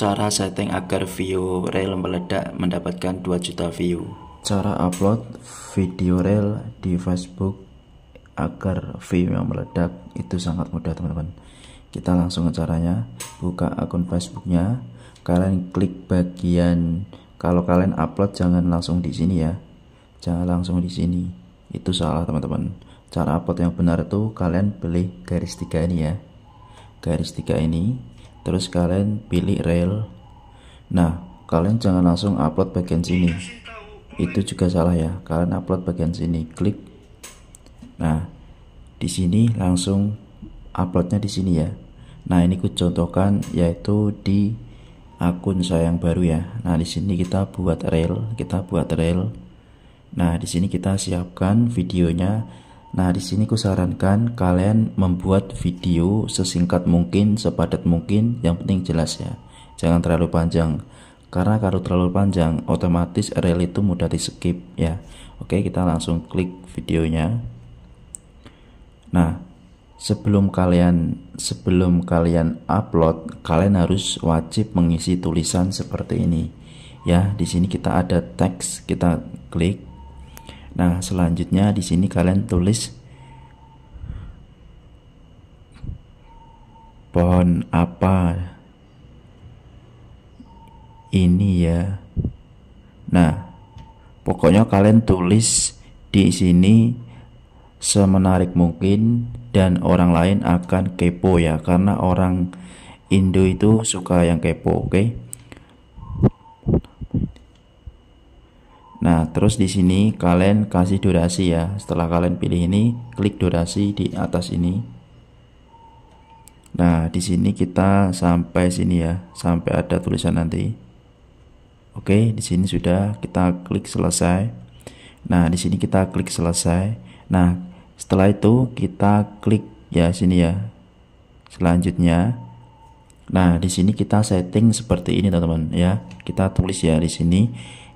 Cara setting agar view reel meledak mendapatkan 2 juta view. Cara upload video reel di Facebook agar view yang meledak itu sangat mudah teman-teman. Kita langsung ke caranya. Buka akun Facebooknya. Kalian klik bagian kalau kalian upload jangan langsung di sini ya. Jangan langsung di sini. Itu salah teman-teman. Cara upload yang benar itu kalian pilih garis tiga ini ya. Garis tiga ini terus kalian pilih rail. nah kalian jangan langsung upload bagian sini itu juga salah ya kalian upload bagian sini klik nah di sini langsung uploadnya di sini ya nah ini kucontohkan yaitu di akun saya yang baru ya nah di sini kita buat rail, kita buat rail. nah di sini kita siapkan videonya Nah, di sini kusarankan kalian membuat video sesingkat mungkin, sepadat mungkin, yang penting jelas ya. Jangan terlalu panjang. Karena kalau terlalu panjang, otomatis rel itu mudah di-skip ya. Oke, kita langsung klik videonya. Nah, sebelum kalian sebelum kalian upload, kalian harus wajib mengisi tulisan seperti ini. Ya, di sini kita ada teks, kita klik Nah, selanjutnya di sini kalian tulis pohon apa ini ya. Nah, pokoknya kalian tulis di sini semenarik mungkin dan orang lain akan kepo ya karena orang Indo itu suka yang kepo, oke? Okay? Nah, terus di sini kalian kasih durasi ya. Setelah kalian pilih ini, klik durasi di atas ini. Nah, di sini kita sampai sini ya, sampai ada tulisan nanti. Oke, di sini sudah kita klik selesai. Nah, di sini kita klik selesai. Nah, setelah itu kita klik ya sini ya. Selanjutnya Nah, di sini kita setting seperti ini, teman-teman ya. Kita tulis ya di sini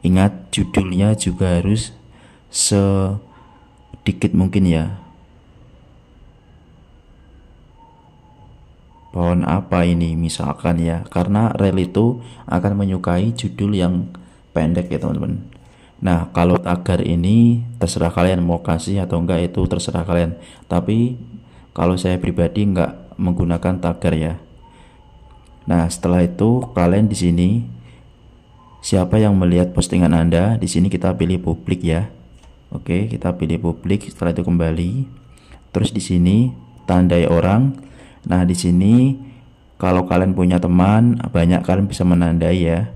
Ingat judulnya juga harus sedikit mungkin ya. Pohon apa ini misalkan ya, karena rel itu akan menyukai judul yang pendek ya teman-teman. Nah, kalau tagar ini terserah kalian mau kasih atau enggak itu terserah kalian. Tapi kalau saya pribadi enggak menggunakan tagar ya. Nah, setelah itu kalian di sini siapa yang melihat postingan Anda. Di sini kita pilih publik ya. Oke, kita pilih publik, setelah itu kembali. Terus di sini tandai orang. Nah, di sini kalau kalian punya teman, banyak kalian bisa menandai ya.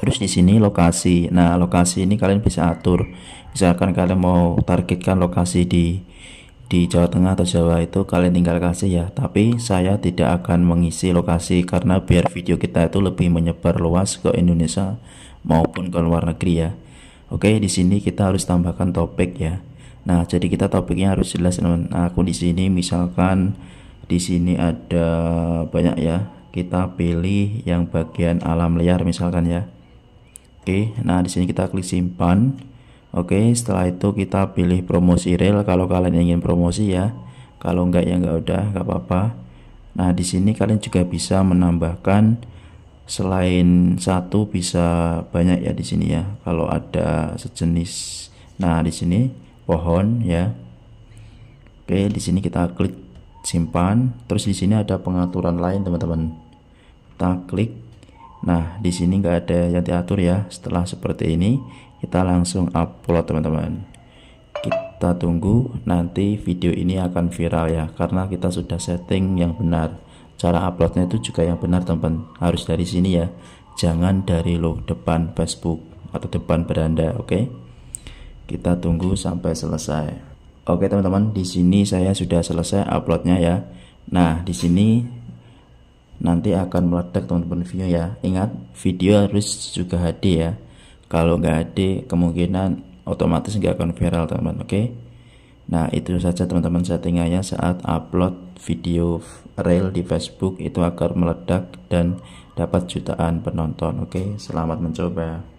Terus di sini lokasi. Nah, lokasi ini kalian bisa atur. Misalkan kalian mau targetkan lokasi di di Jawa Tengah atau Jawa itu kalian tinggal kasih ya tapi saya tidak akan mengisi lokasi karena biar video kita itu lebih menyebar luas ke Indonesia maupun ke luar negeri ya oke di sini kita harus tambahkan topik ya nah jadi kita topiknya harus jelas teman nah, aku di sini misalkan di sini ada banyak ya kita pilih yang bagian alam liar misalkan ya oke nah di sini kita klik simpan Oke setelah itu kita pilih promosi rel kalau kalian ingin promosi ya kalau enggak ya enggak udah enggak apa-apa nah di sini kalian juga bisa menambahkan selain satu bisa banyak ya di sini ya kalau ada sejenis nah di sini pohon ya Oke di sini kita klik simpan terus di sini ada pengaturan lain teman-teman kita klik Nah, di sini nggak ada yang diatur ya. Setelah seperti ini, kita langsung upload teman-teman. Kita tunggu nanti video ini akan viral ya, karena kita sudah setting yang benar. Cara uploadnya itu juga yang benar teman. teman Harus dari sini ya, jangan dari lo depan Facebook atau depan beranda, oke? Okay? Kita tunggu sampai selesai. Oke teman-teman, di sini saya sudah selesai uploadnya ya. Nah, di sini nanti akan meledak teman-teman view ya ingat video harus juga HD ya kalau nggak HD kemungkinan otomatis nggak akan viral teman-teman oke nah itu saja teman-teman settingannya saat upload video real di Facebook itu agar meledak dan dapat jutaan penonton oke selamat mencoba